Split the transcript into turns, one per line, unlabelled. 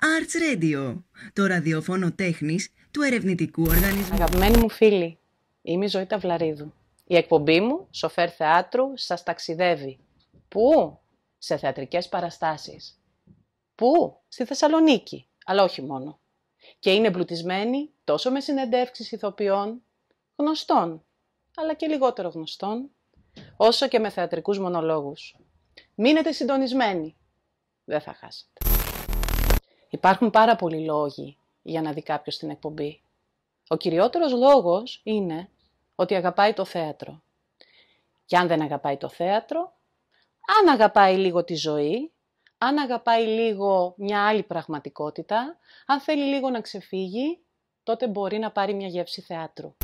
Arts Radio, το ραδιοφόνο τέχνης του ερευνητικού οργανισμού. Αγαπημένοι μου φίλοι,
είμαι η Ζωή Ταυλαρίδου. Η εκπομπή μου, Σοφέρ Θεάτρου, σας ταξιδεύει. Πού? Σε θεατρικές παραστάσεις. Πού? Στη Θεσσαλονίκη, αλλά όχι μόνο. Και είναι εμπλουτισμένη τόσο με συνεντεύξεις ηθοποιών, γνωστών, αλλά και λιγότερο γνωστών, όσο και με θεατρικούς μονολόγους. Μείνετε συντονισμένοι. Δεν θα χάσετε. Υπάρχουν πάρα πολλοί λόγοι για να δει κάποιος την εκπομπή. Ο κυριότερος λόγος είναι ότι αγαπάει το θέατρο. Και αν δεν αγαπάει το θέατρο, αν αγαπάει λίγο τη ζωή, αν αγαπάει λίγο μια άλλη πραγματικότητα, αν θέλει λίγο να ξεφύγει, τότε μπορεί να πάρει μια γεύση θεάτρου.